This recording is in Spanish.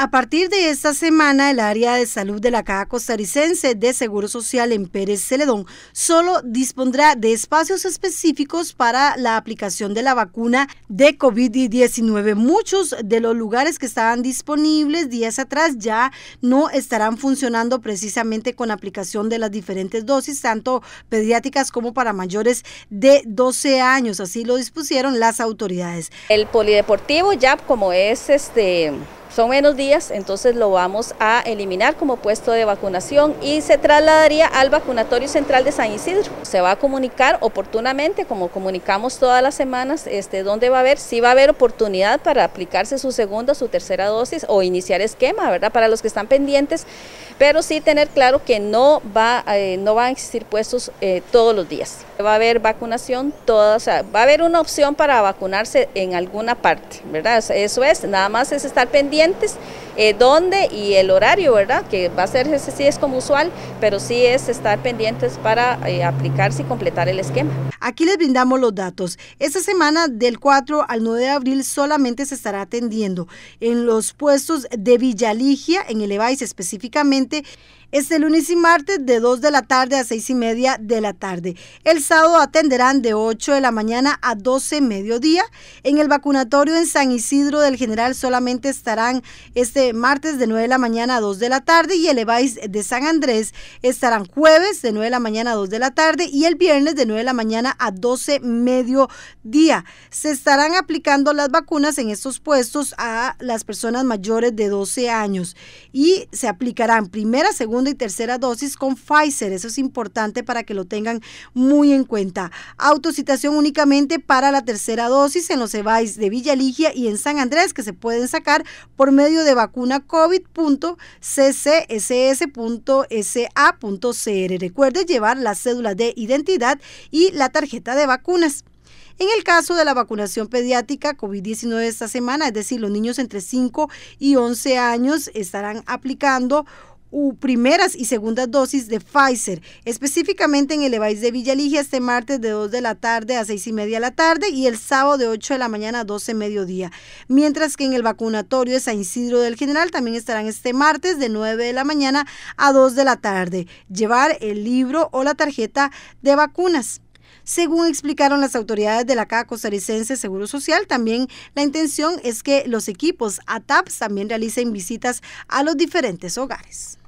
A partir de esta semana, el área de salud de la Caja Costarricense de Seguro Social en Pérez Celedón solo dispondrá de espacios específicos para la aplicación de la vacuna de COVID-19. Muchos de los lugares que estaban disponibles días atrás ya no estarán funcionando precisamente con aplicación de las diferentes dosis, tanto pediátricas como para mayores de 12 años. Así lo dispusieron las autoridades. El polideportivo ya como es este son menos días, entonces lo vamos a eliminar como puesto de vacunación y se trasladaría al vacunatorio central de San Isidro. Se va a comunicar oportunamente, como comunicamos todas las semanas, este, dónde va a haber, si va a haber oportunidad para aplicarse su segunda, su tercera dosis o iniciar esquema, ¿verdad? Para los que están pendientes pero sí tener claro que no, va, eh, no van a existir puestos eh, todos los días. Va a haber vacunación todas, o sea, va a haber una opción para vacunarse en alguna parte, ¿verdad? Eso es, nada más es estar pendientes eh, dónde y el horario, ¿verdad? Que va a ser, ese sí es como usual, pero sí es estar pendientes para aplicarse y completar el esquema. Aquí les brindamos los datos. Esta semana del 4 al 9 de abril solamente se estará atendiendo en los puestos de Villaligia, en el Evais, específicamente, este lunes y martes de 2 de la tarde a 6 y media de la tarde. El sábado atenderán de 8 de la mañana a 12 mediodía. En el vacunatorio en San Isidro del General solamente estarán este martes de 9 de la mañana a 2 de la tarde y el EVAIS de San Andrés estarán jueves de 9 de la mañana a 2 de la tarde y el viernes de 9 de la mañana a 12 mediodía. Se estarán aplicando las vacunas en estos puestos a las personas mayores de 12 años y se aplicarán primera, segunda y tercera dosis con Pfizer. Eso es importante para que lo tengan muy en cuenta. Autocitación únicamente para la tercera dosis en los EVAIS de Villa Ligia y en San Andrés que se pueden sacar por medio de vacuna covid.ccss.sa.cr. Recuerde llevar la cédula de identidad y la tarjeta de vacunas. En el caso de la vacunación pediátrica COVID-19 esta semana, es decir, los niños entre 5 y 11 años estarán aplicando U primeras y segundas dosis de Pfizer, específicamente en el EVAIS de Villaligia este martes de 2 de la tarde a 6 y media de la tarde y el sábado de 8 de la mañana a 12 mediodía. Mientras que en el vacunatorio de San Isidro del General también estarán este martes de 9 de la mañana a 2 de la tarde. Llevar el libro o la tarjeta de vacunas. Según explicaron las autoridades de la Caja Costarricense Seguro Social, también la intención es que los equipos ATAPS también realicen visitas a los diferentes hogares.